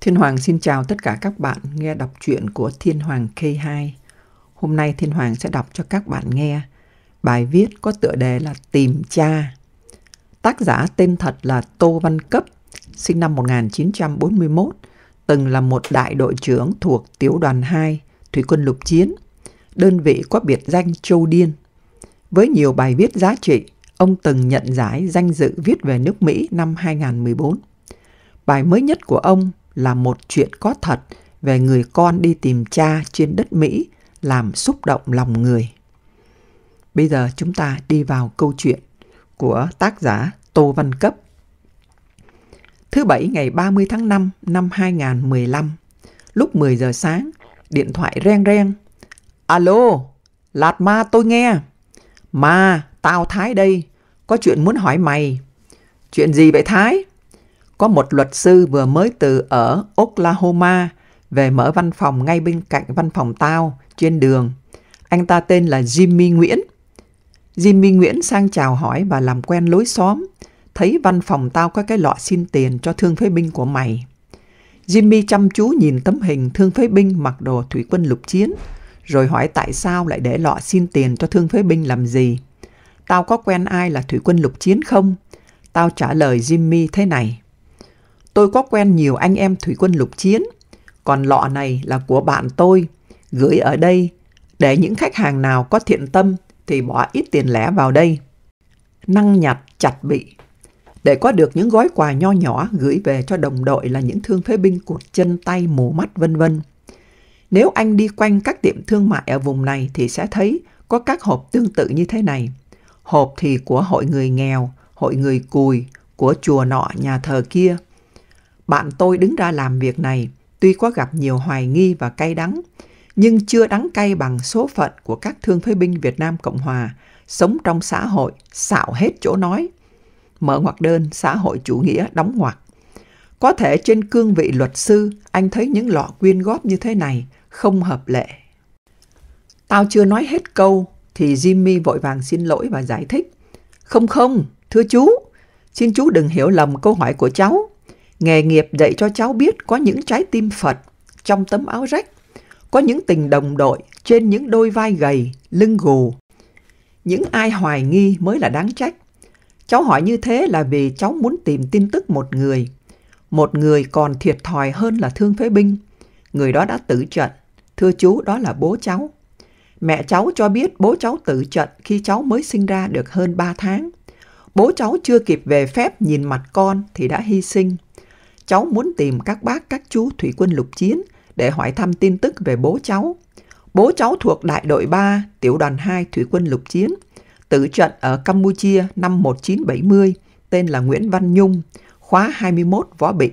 Thiên Hoàng xin chào tất cả các bạn nghe đọc truyện của Thiên Hoàng K2. Hôm nay Thiên Hoàng sẽ đọc cho các bạn nghe bài viết có tựa đề là Tìm cha. Tác giả tên thật là Tô Văn Cấp, sinh năm 1941, từng là một đại đội trưởng thuộc tiểu đoàn 2 Thủy quân lục chiến, đơn vị có biệt danh Châu Điên. Với nhiều bài viết giá trị, ông từng nhận giải danh dự viết về nước Mỹ năm 2014. Bài mới nhất của ông là một chuyện có thật về người con đi tìm cha trên đất Mỹ làm xúc động lòng người. Bây giờ chúng ta đi vào câu chuyện của tác giả Tô Văn Cấp. Thứ Bảy ngày 30 tháng 5 năm 2015, lúc 10 giờ sáng, điện thoại reng reng. Alo, Lạt Ma tôi nghe. Ma, tao Thái đây, có chuyện muốn hỏi mày. Chuyện gì vậy Thái? có một luật sư vừa mới từ ở Oklahoma về mở văn phòng ngay bên cạnh văn phòng tao trên đường. Anh ta tên là Jimmy Nguyễn. Jimmy Nguyễn sang chào hỏi và làm quen lối xóm, thấy văn phòng tao có cái lọ xin tiền cho thương phế binh của mày. Jimmy chăm chú nhìn tấm hình thương phế binh mặc đồ thủy quân lục chiến, rồi hỏi tại sao lại để lọ xin tiền cho thương phế binh làm gì. Tao có quen ai là thủy quân lục chiến không? Tao trả lời Jimmy thế này tôi có quen nhiều anh em thủy quân lục chiến, còn lọ này là của bạn tôi, gửi ở đây để những khách hàng nào có thiện tâm thì bỏ ít tiền lẻ vào đây. Năng nhặt chặt bị để có được những gói quà nho nhỏ gửi về cho đồng đội là những thương phế binh cụt chân tay mù mắt vân vân. Nếu anh đi quanh các tiệm thương mại ở vùng này thì sẽ thấy có các hộp tương tự như thế này. Hộp thì của hội người nghèo, hội người cùi, của chùa nọ nhà thờ kia – bạn tôi đứng ra làm việc này, tuy có gặp nhiều hoài nghi và cay đắng, nhưng chưa đắng cay bằng số phận của các thương phế binh Việt Nam Cộng Hòa, sống trong xã hội, xạo hết chỗ nói. Mở ngoặc đơn, xã hội chủ nghĩa đóng ngoặc. Có thể trên cương vị luật sư, anh thấy những lọ quyên góp như thế này không hợp lệ. Tao chưa nói hết câu thì Jimmy vội vàng xin lỗi và giải thích. Không không, thưa chú, xin chú đừng hiểu lầm câu hỏi của cháu. Nghề nghiệp dạy cho cháu biết có những trái tim Phật trong tấm áo rách, có những tình đồng đội trên những đôi vai gầy, lưng gù. Những ai hoài nghi mới là đáng trách. Cháu hỏi như thế là vì cháu muốn tìm tin tức một người. Một người còn thiệt thòi hơn là thương phế binh. Người đó đã tử trận. Thưa chú, đó là bố cháu. Mẹ cháu cho biết bố cháu tử trận khi cháu mới sinh ra được hơn 3 tháng. Bố cháu chưa kịp về phép nhìn mặt con thì đã hy sinh cháu muốn tìm các bác các chú thủy quân lục chiến để hỏi thăm tin tức về bố cháu. Bố cháu thuộc đại đội 3, tiểu đoàn 2 thủy quân lục chiến, tử trận ở Campuchia năm 1970, tên là Nguyễn Văn Nhung, khóa 21 Võ Bị.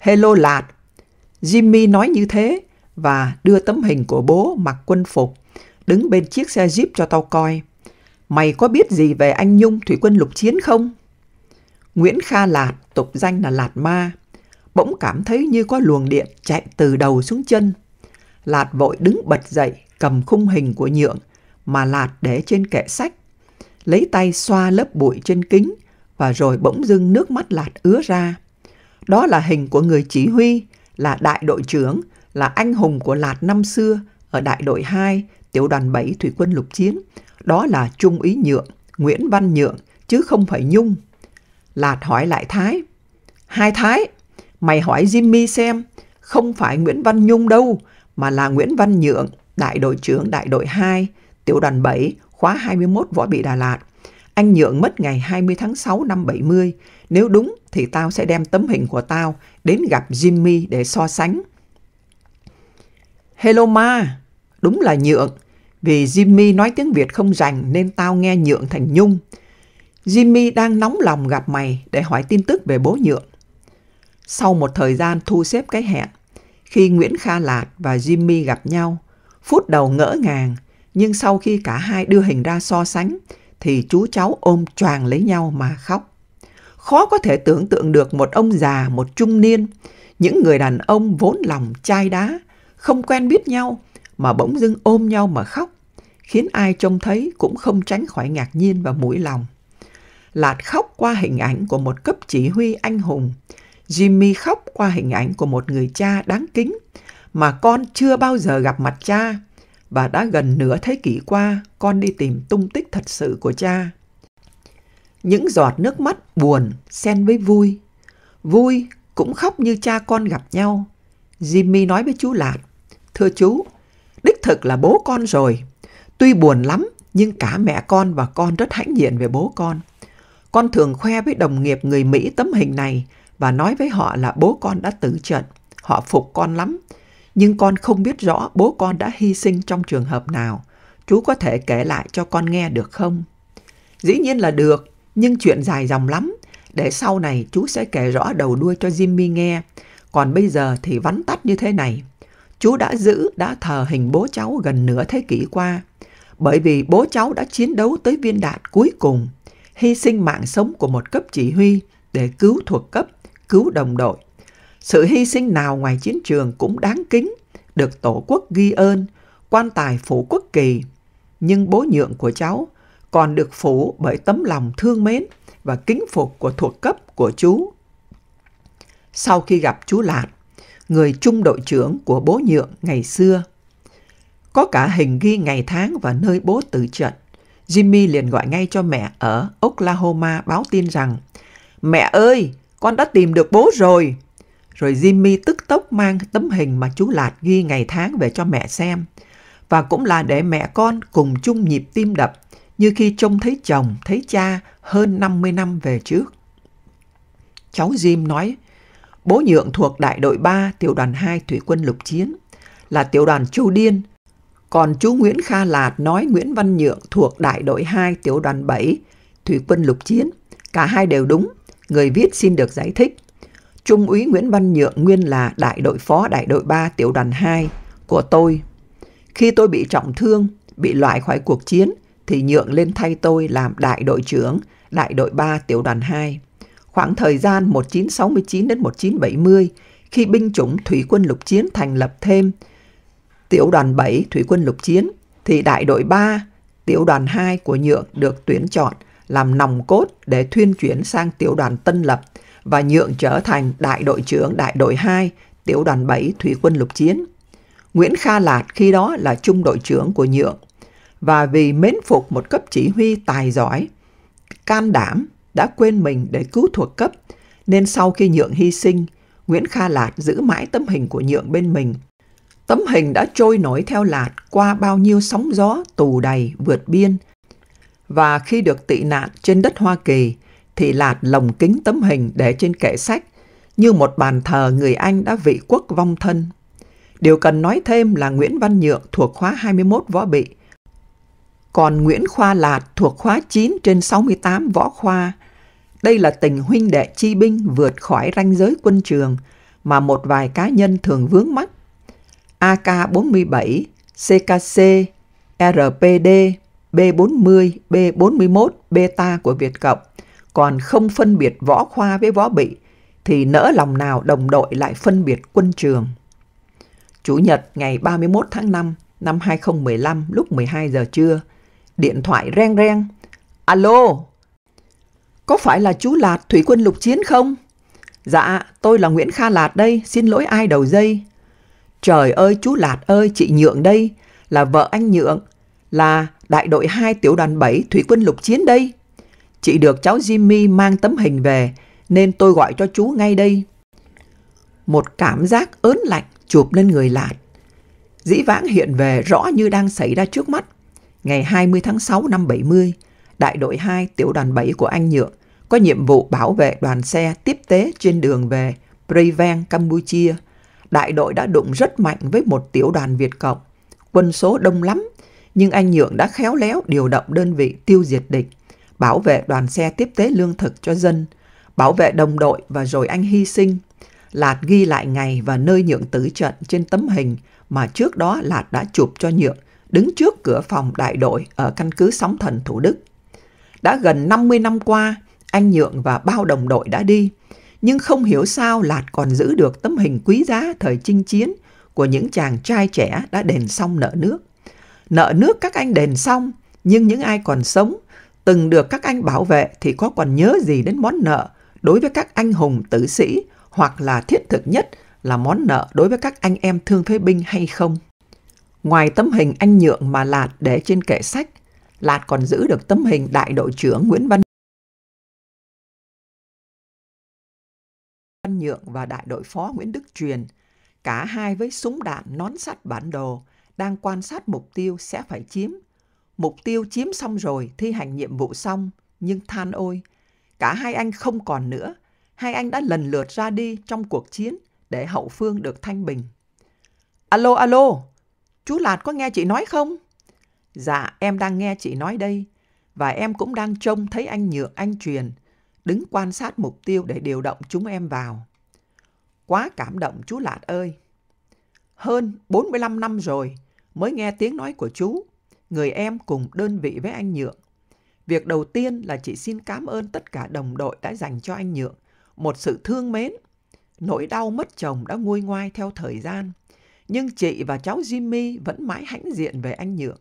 Hello Lạt, Jimmy nói như thế và đưa tấm hình của bố mặc quân phục, đứng bên chiếc xe Jeep cho tao coi. Mày có biết gì về anh Nhung thủy quân lục chiến không? Nguyễn Kha Lạt, tục danh là Lạt Ma, bỗng cảm thấy như có luồng điện chạy từ đầu xuống chân. Lạt vội đứng bật dậy, cầm khung hình của Nhượng mà Lạt để trên kệ sách. Lấy tay xoa lớp bụi trên kính và rồi bỗng dưng nước mắt Lạt ứa ra. Đó là hình của người chỉ huy, là đại đội trưởng, là anh hùng của Lạt năm xưa ở đại đội 2, tiểu đoàn 7 thủy quân lục chiến. Đó là Trung úy Nhượng, Nguyễn Văn Nhượng, chứ không phải Nhung. Lạt hỏi lại Thái. Hai Thái, mày hỏi Jimmy xem, không phải Nguyễn Văn Nhung đâu, mà là Nguyễn Văn Nhượng, đại đội trưởng đại đội 2, tiểu đoàn 7, khóa 21 Võ Bị Đà Lạt. Anh Nhượng mất ngày 20 tháng 6 năm 70. Nếu đúng thì tao sẽ đem tấm hình của tao đến gặp Jimmy để so sánh. Hello ma, đúng là Nhượng. Vì Jimmy nói tiếng Việt không rành nên tao nghe Nhượng thành Nhung. Jimmy đang nóng lòng gặp mày để hỏi tin tức về bố nhượng. Sau một thời gian thu xếp cái hẹn, khi Nguyễn Kha Lạt và Jimmy gặp nhau, phút đầu ngỡ ngàng, nhưng sau khi cả hai đưa hình ra so sánh, thì chú cháu ôm choàng lấy nhau mà khóc. Khó có thể tưởng tượng được một ông già, một trung niên, những người đàn ông vốn lòng chai đá, không quen biết nhau mà bỗng dưng ôm nhau mà khóc, khiến ai trông thấy cũng không tránh khỏi ngạc nhiên và mũi lòng. Lạt khóc qua hình ảnh của một cấp chỉ huy anh hùng. Jimmy khóc qua hình ảnh của một người cha đáng kính mà con chưa bao giờ gặp mặt cha và đã gần nửa thế kỷ qua con đi tìm tung tích thật sự của cha. Những giọt nước mắt buồn xen với vui. Vui cũng khóc như cha con gặp nhau. Jimmy nói với chú Lạt, Thưa chú, đích thực là bố con rồi. Tuy buồn lắm, nhưng cả mẹ con và con rất hãnh diện về bố con. Con thường khoe với đồng nghiệp người Mỹ tấm hình này và nói với họ là bố con đã tử trận. Họ phục con lắm, nhưng con không biết rõ bố con đã hy sinh trong trường hợp nào. Chú có thể kể lại cho con nghe được không? Dĩ nhiên là được, nhưng chuyện dài dòng lắm. Để sau này chú sẽ kể rõ đầu đuôi cho Jimmy nghe. Còn bây giờ thì vắn tắt như thế này. Chú đã giữ, đã thờ hình bố cháu gần nửa thế kỷ qua. Bởi vì bố cháu đã chiến đấu tới viên đạn cuối cùng – hy sinh mạng sống của một cấp chỉ huy để cứu thuộc cấp, cứu đồng đội. Sự hy sinh nào ngoài chiến trường cũng đáng kính, được Tổ quốc ghi ơn, quan tài phủ quốc kỳ. Nhưng bố nhượng của cháu còn được phủ bởi tấm lòng thương mến và kính phục của thuộc cấp của chú. Sau khi gặp chú lạc người trung đội trưởng của bố nhượng ngày xưa, có cả hình ghi ngày tháng và nơi bố tử trận. Jimmy liền gọi ngay cho mẹ ở Oklahoma báo tin rằng Mẹ ơi, con đã tìm được bố rồi. Rồi Jimmy tức tốc mang tấm hình mà chú Lạt ghi ngày tháng về cho mẹ xem. Và cũng là để mẹ con cùng chung nhịp tim đập như khi trông thấy chồng, thấy cha hơn 50 năm về trước. Cháu Jim nói, bố nhượng thuộc đại đội 3 tiểu đoàn 2 thủy quân lục chiến, là tiểu đoàn Chu Điên còn chú Nguyễn Kha Lạt nói Nguyễn Văn Nhượng thuộc đại đội 2 tiểu đoàn 7, thủy quân lục chiến. Cả hai đều đúng, người viết xin được giải thích. Trung úy Nguyễn Văn Nhượng nguyên là đại đội phó đại đội 3 tiểu đoàn 2 của tôi. Khi tôi bị trọng thương, bị loại khỏi cuộc chiến, thì Nhượng lên thay tôi làm đại đội trưởng, đại đội 3 tiểu đoàn 2. Khoảng thời gian 1969 đến 1970, khi binh chủng thủy quân lục chiến thành lập thêm, tiểu đoàn 7 Thủy quân lục chiến thì đại đội 3, tiểu đoàn 2 của Nhượng được tuyển chọn làm nòng cốt để thuyên chuyển sang tiểu đoàn Tân Lập và Nhượng trở thành đại đội trưởng đại đội 2, tiểu đoàn 7 Thủy quân lục chiến. Nguyễn Kha Lạt khi đó là trung đội trưởng của Nhượng và vì mến phục một cấp chỉ huy tài giỏi, can đảm đã quên mình để cứu thuộc cấp nên sau khi Nhượng hy sinh, Nguyễn Kha Lạt giữ mãi tâm hình của Nhượng bên mình Tấm hình đã trôi nổi theo lạt qua bao nhiêu sóng gió tù đầy vượt biên. Và khi được tị nạn trên đất Hoa Kỳ, thì lạt lồng kính tấm hình để trên kệ sách, như một bàn thờ người Anh đã vị quốc vong thân. Điều cần nói thêm là Nguyễn Văn Nhượng thuộc khóa 21 võ bị, còn Nguyễn Khoa Lạt thuộc khóa 9 trên 68 võ khoa. Đây là tình huynh đệ chi binh vượt khỏi ranh giới quân trường mà một vài cá nhân thường vướng mắc AK-47, CKC, RPD, B40, B41, beta của Việt Cộng còn không phân biệt võ khoa với võ bị thì nỡ lòng nào đồng đội lại phân biệt quân trường. Chủ nhật ngày 31 tháng 5 năm 2015 lúc 12 giờ trưa, điện thoại reng reng. Alo, có phải là chú Lạt thủy quân lục chiến không? Dạ, tôi là Nguyễn Kha Lạt đây, xin lỗi ai đầu dây. Trời ơi chú Lạt ơi, chị Nhượng đây, là vợ anh Nhượng, là đại đội 2 tiểu đoàn 7 thủy quân lục chiến đây. Chị được cháu Jimmy mang tấm hình về, nên tôi gọi cho chú ngay đây. Một cảm giác ớn lạnh chụp lên người Lạt. Dĩ vãng hiện về rõ như đang xảy ra trước mắt. Ngày 20 tháng 6 năm 70, đại đội 2 tiểu đoàn 7 của anh Nhượng có nhiệm vụ bảo vệ đoàn xe tiếp tế trên đường về Preven, Campuchia – đại đội đã đụng rất mạnh với một tiểu đoàn Việt Cộng. Quân số đông lắm, nhưng anh Nhượng đã khéo léo điều động đơn vị tiêu diệt địch, bảo vệ đoàn xe tiếp tế lương thực cho dân, bảo vệ đồng đội và rồi anh hy sinh. Lạt ghi lại ngày và nơi Nhượng tử trận trên tấm hình mà trước đó Lạt đã chụp cho Nhượng đứng trước cửa phòng đại đội ở căn cứ sóng thần Thủ Đức. Đã gần 50 năm qua, anh Nhượng và bao đồng đội đã đi, nhưng không hiểu sao Lạt còn giữ được tấm hình quý giá thời chinh chiến của những chàng trai trẻ đã đền xong nợ nước. Nợ nước các anh đền xong, nhưng những ai còn sống, từng được các anh bảo vệ thì có còn nhớ gì đến món nợ đối với các anh hùng tử sĩ hoặc là thiết thực nhất là món nợ đối với các anh em thương phế binh hay không. Ngoài tấm hình anh Nhượng mà Lạt để trên kệ sách, Lạt còn giữ được tấm hình đại đội trưởng Nguyễn Văn Văn Nhượng và đại đội phó Nguyễn Đức Truyền, cả hai với súng đạn nón sắt bản đồ, đang quan sát mục tiêu sẽ phải chiếm. Mục tiêu chiếm xong rồi, thi hành nhiệm vụ xong, nhưng than ôi, cả hai anh không còn nữa. Hai anh đã lần lượt ra đi trong cuộc chiến để hậu phương được thanh bình. Alo, alo, chú Lạt có nghe chị nói không? Dạ, em đang nghe chị nói đây, và em cũng đang trông thấy anh Nhượng anh Truyền đứng quan sát mục tiêu để điều động chúng em vào. Quá cảm động chú Lạt ơi! Hơn 45 năm rồi mới nghe tiếng nói của chú, người em cùng đơn vị với anh Nhượng. Việc đầu tiên là chị xin cảm ơn tất cả đồng đội đã dành cho anh Nhượng, một sự thương mến. Nỗi đau mất chồng đã nguôi ngoai theo thời gian, nhưng chị và cháu Jimmy vẫn mãi hãnh diện về anh Nhượng.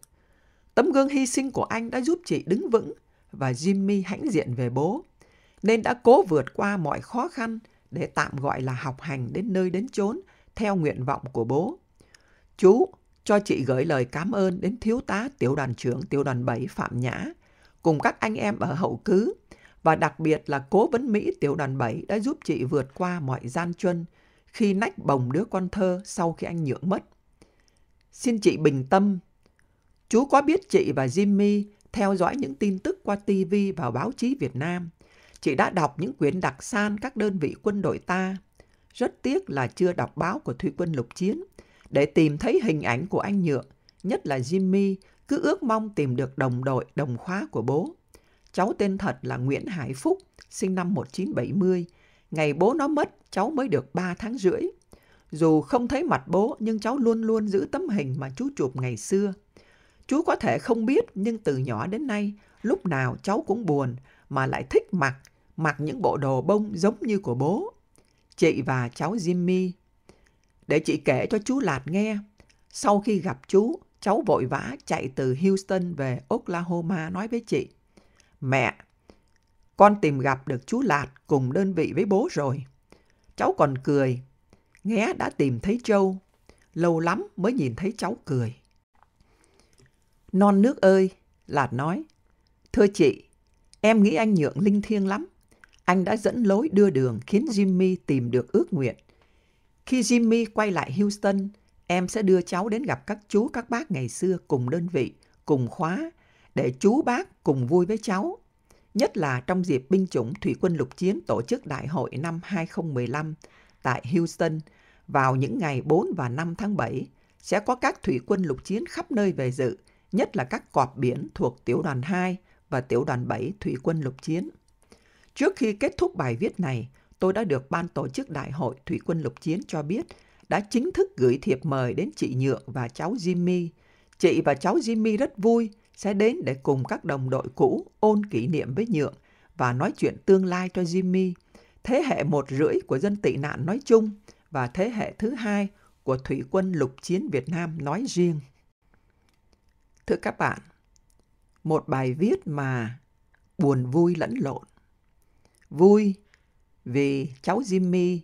Tấm gương hy sinh của anh đã giúp chị đứng vững và Jimmy hãnh diện về bố nên đã cố vượt qua mọi khó khăn để tạm gọi là học hành đến nơi đến chốn theo nguyện vọng của bố. Chú cho chị gửi lời cảm ơn đến thiếu tá tiểu đoàn trưởng tiểu đoàn 7 Phạm Nhã cùng các anh em ở hậu cứ và đặc biệt là cố vấn Mỹ tiểu đoàn 7 đã giúp chị vượt qua mọi gian truân khi nách bồng đứa con thơ sau khi anh nhượng mất. Xin chị bình tâm. Chú có biết chị và Jimmy theo dõi những tin tức qua TV và báo chí Việt Nam – chị đã đọc những quyển đặc san các đơn vị quân đội ta. Rất tiếc là chưa đọc báo của Thủy quân lục chiến, để tìm thấy hình ảnh của anh Nhượng, nhất là Jimmy, cứ ước mong tìm được đồng đội, đồng khóa của bố. Cháu tên thật là Nguyễn Hải Phúc, sinh năm 1970. Ngày bố nó mất, cháu mới được 3 tháng rưỡi. Dù không thấy mặt bố, nhưng cháu luôn luôn giữ tấm hình mà chú chụp ngày xưa. Chú có thể không biết, nhưng từ nhỏ đến nay, lúc nào cháu cũng buồn, mà lại thích mặc mặc những bộ đồ bông giống như của bố. Chị và cháu Jimmy. Để chị kể cho chú Lạt nghe, sau khi gặp chú, cháu vội vã chạy từ Houston về Oklahoma nói với chị. Mẹ, con tìm gặp được chú Lạt cùng đơn vị với bố rồi. Cháu còn cười, nghe đã tìm thấy Châu. Lâu lắm mới nhìn thấy cháu cười. Non nước ơi, Lạt nói. Thưa chị, em nghĩ anh Nhượng linh thiêng lắm anh đã dẫn lối đưa đường khiến Jimmy tìm được ước nguyện. Khi Jimmy quay lại Houston, em sẽ đưa cháu đến gặp các chú các bác ngày xưa cùng đơn vị, cùng khóa, để chú bác cùng vui với cháu. Nhất là trong dịp binh chủng Thủy quân lục chiến tổ chức đại hội năm 2015 tại Houston vào những ngày 4 và 5 tháng 7, sẽ có các thủy quân lục chiến khắp nơi về dự, nhất là các cọp biển thuộc tiểu đoàn 2 và tiểu đoàn 7 thủy quân lục chiến. Trước khi kết thúc bài viết này, tôi đã được Ban tổ chức Đại hội Thủy quân lục chiến cho biết đã chính thức gửi thiệp mời đến chị Nhượng và cháu Jimmy. Chị và cháu Jimmy rất vui sẽ đến để cùng các đồng đội cũ ôn kỷ niệm với Nhượng và nói chuyện tương lai cho Jimmy, thế hệ một rưỡi của dân tị nạn nói chung và thế hệ thứ hai của Thủy quân lục chiến Việt Nam nói riêng. Thưa các bạn, một bài viết mà buồn vui lẫn lộn vui vì cháu Jimmy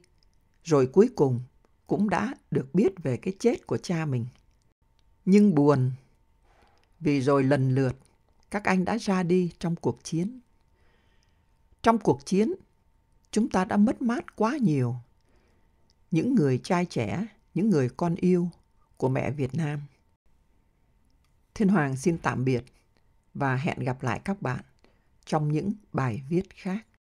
rồi cuối cùng cũng đã được biết về cái chết của cha mình. Nhưng buồn vì rồi lần lượt các anh đã ra đi trong cuộc chiến. Trong cuộc chiến, chúng ta đã mất mát quá nhiều. Những người trai trẻ, những người con yêu của mẹ Việt Nam. Thiên Hoàng xin tạm biệt và hẹn gặp lại các bạn trong những bài viết khác.